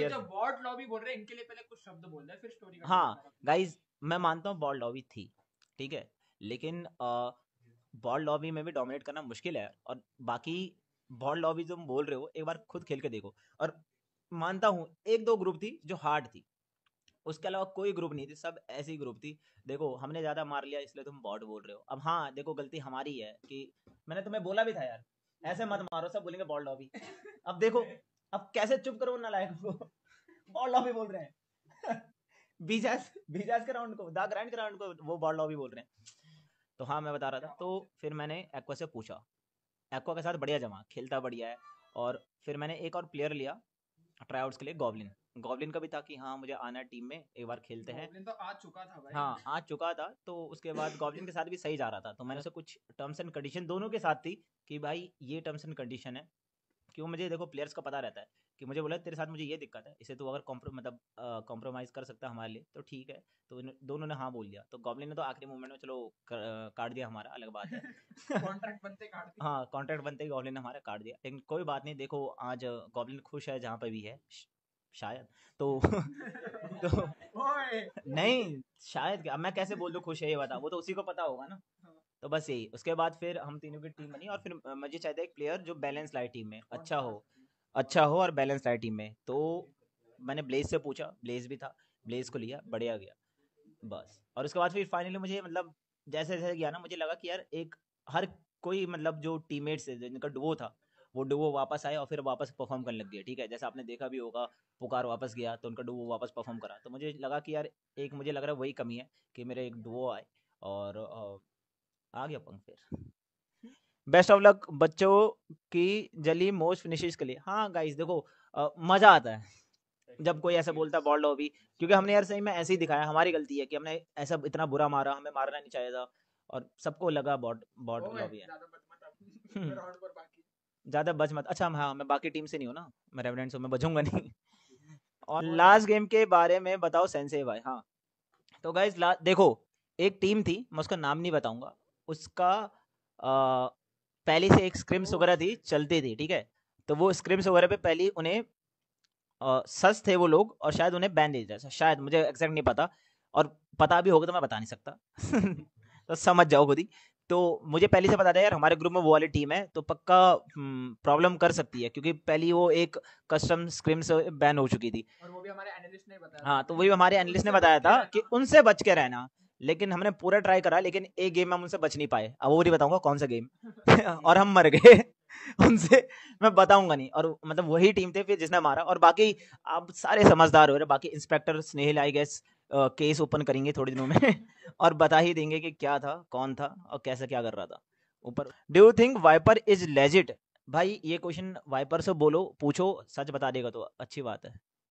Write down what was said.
ये जो ward lobby बोल रहे हैं इनके लिए पहले कुछ शब्द बोल रहे फिर स्टोरी का हाँ गाइज मैं मानता हूँ वॉर्ड लॉबी थी ठीक है लेकिन बॉल लॉबी में भी डोमिनेट करना मुश्किल है और बाकी बॉल लॉबी जो बोल रहे हो एक बार खुद खेल के देखो और मानता हूँ एक दो ग्रुप थी जो हार्ड थी उसके अलावा कोई ग्रुप नहीं थी सब ऐसी ग्रुप थी देखो हमने ज़्यादा मार लिया इसलिए तुम बॉट बोल रहे हो अब हाँ देखो गलती हमारी है कि मैंने तुम्हें बोला भी था यार ऐसे मत मारो सब बोलेंगे बॉल लॉबी अब देखो अब कैसे चुप करो नालायक को बॉल लॉबी बोल रहे हैं बीजास बीजास के राउंड को द ग्रैंड के राउंड को वो बॉल लॉबी बोल रहे हैं तो हाँ मैं बता रहा था तो फिर मैंने एक्वा से पूछा एक्वा के साथ बढ़िया जमा खेलता बढ़िया है और फिर मैंने एक और प्लेयर लिया ट्राईआउट्स के लिए गॉबलिन गॉबलिन का भी था कि हाँ मुझे आना है टीम में एक बार खेलते हैं तो आ चुका था भाई हाँ आ चुका था तो उसके बाद गॉबलिन के साथ भी सही जा रहा था तो मैंने उसे कुछ टर्म्स एंड कंडीशन दोनों के साथ थी कि भाई ये टर्म्स एंड कंडीशन है क्यों मुझे देखो प्लेयर्स का पता रहता है कि मुझे बोला तेरे साथ मुझे ये दिक्कत है इसे तो अगर मतलब कॉम्प्रोमाइज़ कर सकता है हमारे लिए तो ठीक है तो दोनों ने हाँ बोल दिया तो गॉबलिन ने तो आखिरी मोमेंट में चलो काट दिया हमारा अलग बात है कॉन्ट्रैक्ट बनते काट दिया हाँ कॉन्ट्रैक्ट बनते ही गॉबलिन ने हमारा काट दिया लेकिन कोई बात नहीं देखो आज गॉबलिन खुश है जहाँ पर भी है शायद तो तो नहीं शायद क्या मैं कैसे बोल दू खुश है ये बता वो तो उसी को पता होगा ना तो बस यही उसके बाद फिर हम तीनों की टीम बनी और फिर मुझे चाहिए एक प्लेयर जो बैलेंस लाए टीम में अच्छा हो अच्छा हो और बैलेंस लाए टीम में तो मैंने ब्लेज से पूछा ब्लेज भी था ब्लेज को लिया बढ़िया गया बस और उसके बाद फिर फाइनली मुझे मतलब जैसे जैसे गया ना मुझे लगा कि यार एक हर कोई मतलब जो टीममेट्स है जिनका डुबो था वो डुबो वापस आए और फिर वापस परफॉर्म करने लग गया ठीक है जैसे आपने देखा भी होगा पुकार वापस गया तो उनका डुबो वापस परफॉर्म करा तो मुझे लगा कि यार एक मुझे लग रहा है वही कमी है कि मेरे एक डुवो आए और आ गया पंक्चर बेस्ट ऑफ लक बच्चों की जली मोस्ट फिनिशेस के लिए हाँ गाइस देखो आ, मजा आता है जब कोई ऐसा बोलता है बॉल्ड हॉबी क्योंकि हमने यार सही में ऐसे ही दिखाया हमारी गलती है कि हमने ऐसा इतना बुरा मारा हमें मारना नहीं चाहिए था और सबको लगा बॉट बॉट लॉबी है ज्यादा बच मत अच्छा हाँ मैं बाकी टीम से नहीं हूँ ना मैं हूँ मैं बचूंगा नहीं और लास्ट गेम के बारे में बताओ सेंसे भाई हाँ तो गाइज देखो एक टीम थी मैं उसका नाम नहीं बताऊंगा उसका आ, पहले से एक स्क्रिम्स तो वगैरह थी चलती थी ठीक है तो वो स्क्रिम्स वगैरह पे पहले उन्हें सस थे वो लोग और शायद उन्हें बैन दे दिया शायद मुझे एग्जैक्ट नहीं पता और पता भी होगा तो मैं बता नहीं सकता तो समझ जाओ खुद ही तो मुझे पहले से पता था यार हमारे ग्रुप में वो वाली टीम है तो पक्का प्रॉब्लम कर सकती है क्योंकि पहली वो एक कस्टम स्क्रीम से बैन हो चुकी थी और वो भी हमारे एनालिस्ट ने बताया हाँ तो वही हमारे एनालिस्ट ने बताया था कि उनसे बच के रहना लेकिन हमने पूरा ट्राई करा लेकिन एक गेम में हम उनसे बच नहीं पाए अब वो नहीं बताऊंगा कौन सा गेम और हम मर गए उनसे मैं बताऊंगा नहीं और मतलब वही टीम थे फिर जिसने मारा और बाकी आप सारे समझदार हो रहे बाकी inspector Snehil I guess case open करेंगे थोड़े दिनों में और बता ही देंगे कि क्या था कौन था और कैसे क्या कर रहा था ऊपर do you think Viper is legit भाई ये क्वेश्चन वाइपर से बोलो पूछो सच बता देगा तो अच्छी बात है